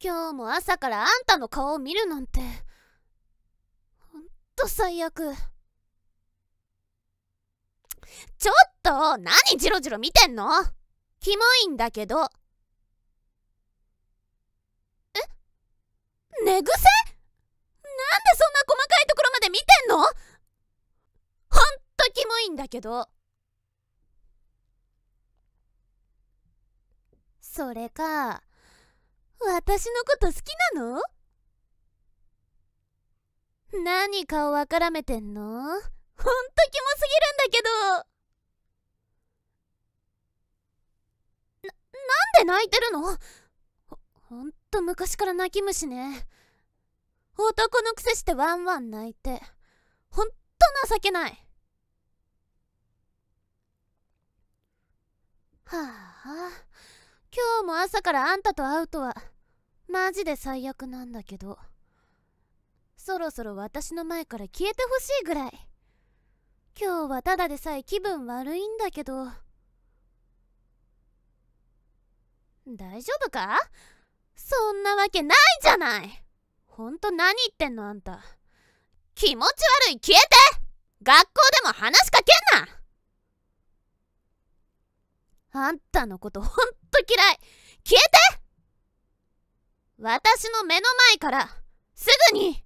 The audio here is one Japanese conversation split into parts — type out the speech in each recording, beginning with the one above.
今日も朝からあんたの顔を見るなんてほんと最悪ちょっと何ジロジロ見てんのキモいんだけどえ寝癖なんでそんな細かいところまで見てんのほんとキモいんだけどそれか私のこと好きなの何顔わからめてんのほんとキモすぎるんだけどな、なんで泣いてるのほ、ほんと昔から泣き虫ね。男のくせしてワンワン泣いて、ほんと情けない。ははあ。今日も朝からあんたと会うとはマジで最悪なんだけどそろそろ私の前から消えてほしいぐらい今日はただでさえ気分悪いんだけど大丈夫かそんなわけないじゃないほんと何言ってんのあんた気持ち悪い消えて学校でも話しかけんなあんたのことほん嫌い消えて私の目の前からすぐに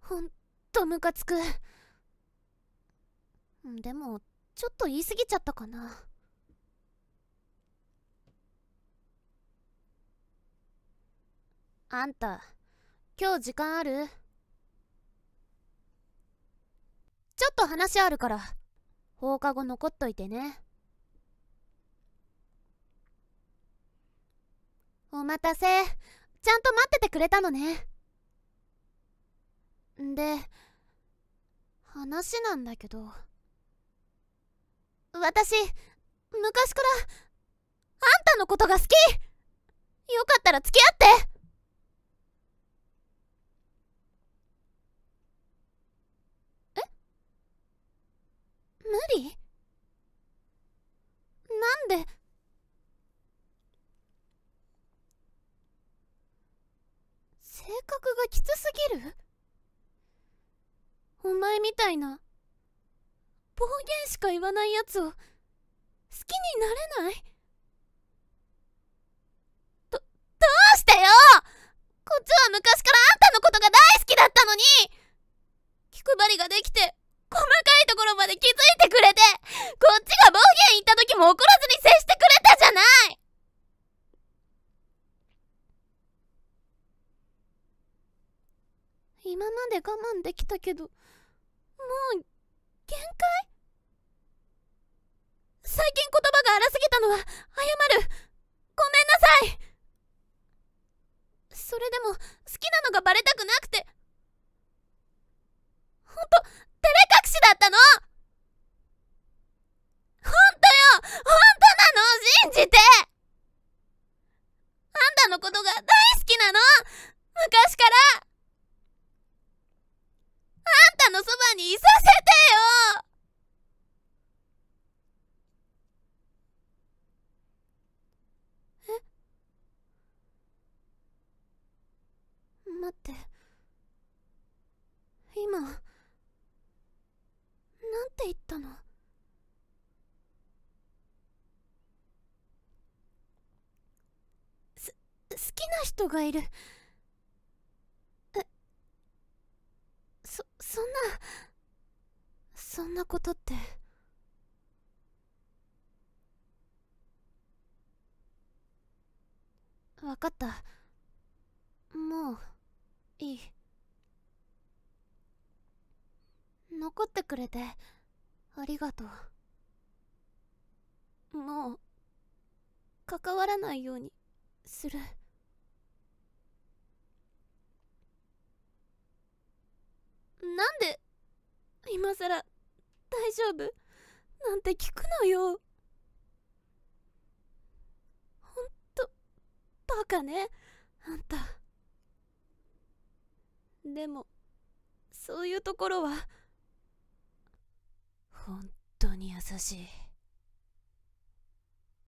ほんとムカつくでもちょっと言い過ぎちゃったかなあんた今日時間あるちょっと話あるから放課後残っといてねお待たせちゃんと待っててくれたのねで話なんだけど私昔からあんたのことが好きよかったら付き合って格がきつすぎるお前みたいな暴言しか言わないやつを好きになれないど、どうしてよこっちは昔からあんたのことが大好きだったのに気配りができて細かいところまで気づいてくれてこっちが暴言言った時も怒らず今まで我慢できたけどもう限界最近言葉が荒すぎたのは謝るごめんなさいそれでも好きなのがバレたくなくてほんとなって今なんて言ったのす好きな人がいるえそそんなそんなことって分かったもう残ってくれてありがとうもう関わらないようにするなんで今さら大丈夫なんて聞くのよほんとバカねあんた。でもそういうところは本当に優しい